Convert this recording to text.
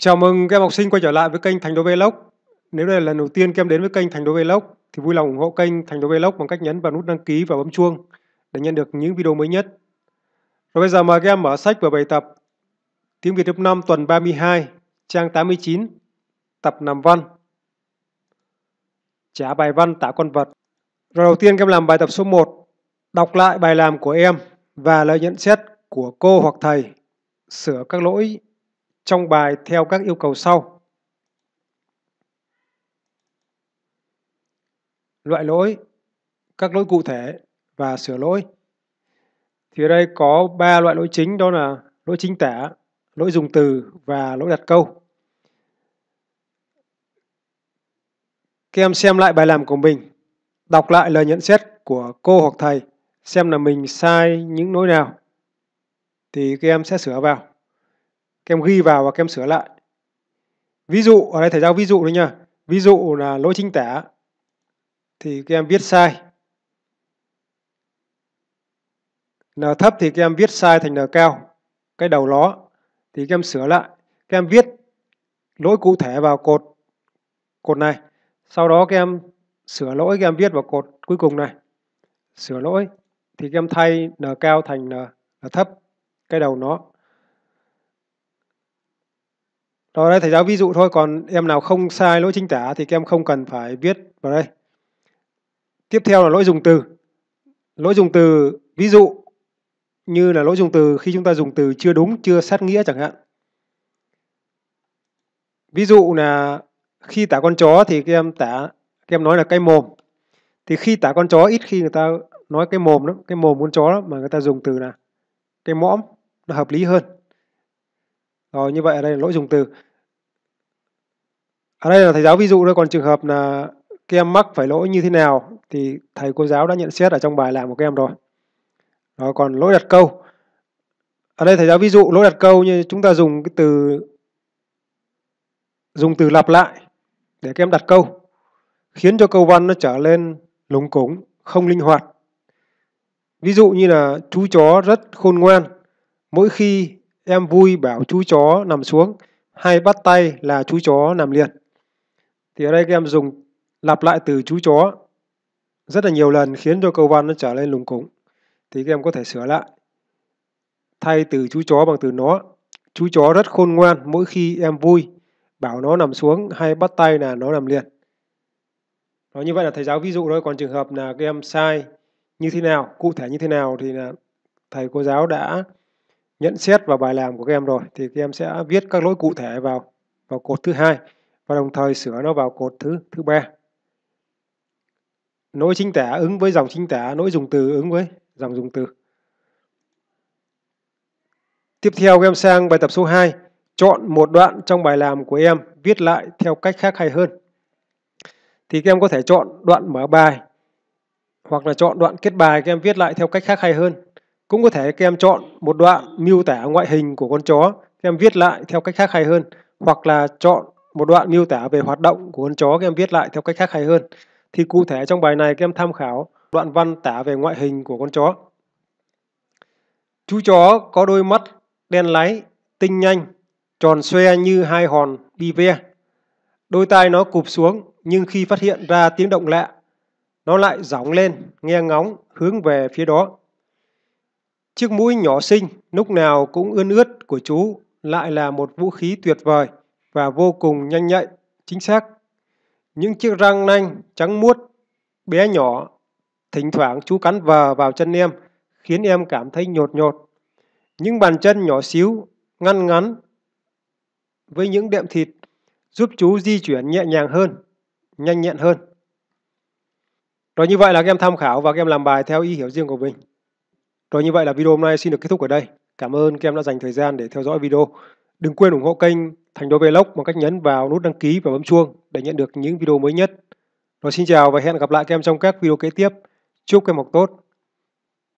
Chào mừng các em học sinh quay trở lại với kênh Thành Đô Vlog. Nếu đây là lần đầu tiên các em đến với kênh Thành Đô Vlog thì vui lòng ủng hộ kênh Thành Đô Vlog bằng cách nhấn vào nút đăng ký và bấm chuông để nhận được những video mới nhất. Rồi bây giờ mời các em mở sách và bài tập Tiếng Việt lớp 5 tuần 32, trang 89, tập nằm văn. Trả bài văn tả con vật. Rồi đầu tiên các em làm bài tập số 1, đọc lại bài làm của em và lời nhận xét của cô hoặc thầy, sửa các lỗi trong bài theo các yêu cầu sau. Loại lỗi, các lỗi cụ thể và sửa lỗi. Thì ở đây có 3 loại lỗi chính đó là lỗi chính tả, lỗi dùng từ và lỗi đặt câu. Các em xem lại bài làm của mình, đọc lại lời nhận xét của cô hoặc thầy, xem là mình sai những lỗi nào thì các em sẽ sửa vào các em ghi vào và các em sửa lại ví dụ ở đây thầy giao ví dụ đấy nha ví dụ là lỗi chính tả thì các em viết sai n thấp thì các em viết sai thành n cao cái đầu nó thì các em sửa lại các em viết lỗi cụ thể vào cột cột này sau đó các em sửa lỗi các em viết vào cột cuối cùng này sửa lỗi thì các em thay n cao thành n, n thấp cái đầu nó đó đây thầy giáo ví dụ thôi, còn em nào không sai lỗi chính tả thì các em không cần phải viết vào đây. Tiếp theo là lỗi dùng từ. Lỗi dùng từ ví dụ như là lỗi dùng từ khi chúng ta dùng từ chưa đúng, chưa sát nghĩa chẳng hạn. Ví dụ là khi tả con chó thì các em tả các em nói là cái mồm. Thì khi tả con chó ít khi người ta nói cái mồm đó cái mồm con chó lắm mà người ta dùng từ là cái mõm nó hợp lý hơn. Rồi như vậy ở đây là lỗi dùng từ. Ở đây là thầy giáo ví dụ thôi, còn trường hợp là các em mắc phải lỗi như thế nào thì thầy cô giáo đã nhận xét ở trong bài làm của các em rồi. Đó còn lỗi đặt câu. Ở đây thầy giáo ví dụ lỗi đặt câu như chúng ta dùng cái từ dùng từ lặp lại để các em đặt câu khiến cho câu văn nó trở lên lúng cúng, không linh hoạt. Ví dụ như là chú chó rất khôn ngoan, mỗi khi Em vui bảo chú chó nằm xuống, hay bắt tay là chú chó nằm liền. Thì ở đây các em dùng lặp lại từ chú chó rất là nhiều lần khiến cho câu văn nó trở lên lùng củng. Thì các em có thể sửa lại. Thay từ chú chó bằng từ nó. Chú chó rất khôn ngoan mỗi khi em vui. Bảo nó nằm xuống hay bắt tay là nó nằm liền. Đó, như vậy là thầy giáo ví dụ thôi. Còn trường hợp là các em sai như thế nào, cụ thể như thế nào thì là thầy cô giáo đã nhận xét vào bài làm của các em rồi thì các em sẽ viết các lỗi cụ thể vào vào cột thứ hai và đồng thời sửa nó vào cột thứ thứ ba nỗi chính tả ứng với dòng chính tả nỗi dùng từ ứng với dòng dùng từ tiếp theo các em sang bài tập số 2 chọn một đoạn trong bài làm của em viết lại theo cách khác hay hơn thì các em có thể chọn đoạn mở bài hoặc là chọn đoạn kết bài các em viết lại theo cách khác hay hơn cũng có thể các em chọn một đoạn miêu tả ngoại hình của con chó, các em viết lại theo cách khác hay hơn, hoặc là chọn một đoạn miêu tả về hoạt động của con chó các em viết lại theo cách khác hay hơn. Thì cụ thể trong bài này các em tham khảo đoạn văn tả về ngoại hình của con chó. Chú chó có đôi mắt đen láy, tinh nhanh, tròn xoe như hai hòn bi ve. Đôi tai nó cụp xuống nhưng khi phát hiện ra tiếng động lạ, nó lại gióng lên, nghe ngóng, hướng về phía đó. Chiếc mũi nhỏ xinh, lúc nào cũng ươn ướt của chú lại là một vũ khí tuyệt vời và vô cùng nhanh nhạy, chính xác. Những chiếc răng nanh trắng muốt, bé nhỏ, thỉnh thoảng chú cắn vờ vào chân em, khiến em cảm thấy nhột nhột. Những bàn chân nhỏ xíu, ngăn ngắn, với những đệm thịt, giúp chú di chuyển nhẹ nhàng hơn, nhanh nhẹn hơn. Rồi như vậy là các em tham khảo và các em làm bài theo ý hiểu riêng của mình. Rồi như vậy là video hôm nay xin được kết thúc ở đây. Cảm ơn các em đã dành thời gian để theo dõi video. Đừng quên ủng hộ kênh Thành Đô Vlog bằng cách nhấn vào nút đăng ký và bấm chuông để nhận được những video mới nhất. Rồi xin chào và hẹn gặp lại các em trong các video kế tiếp. Chúc các em học tốt.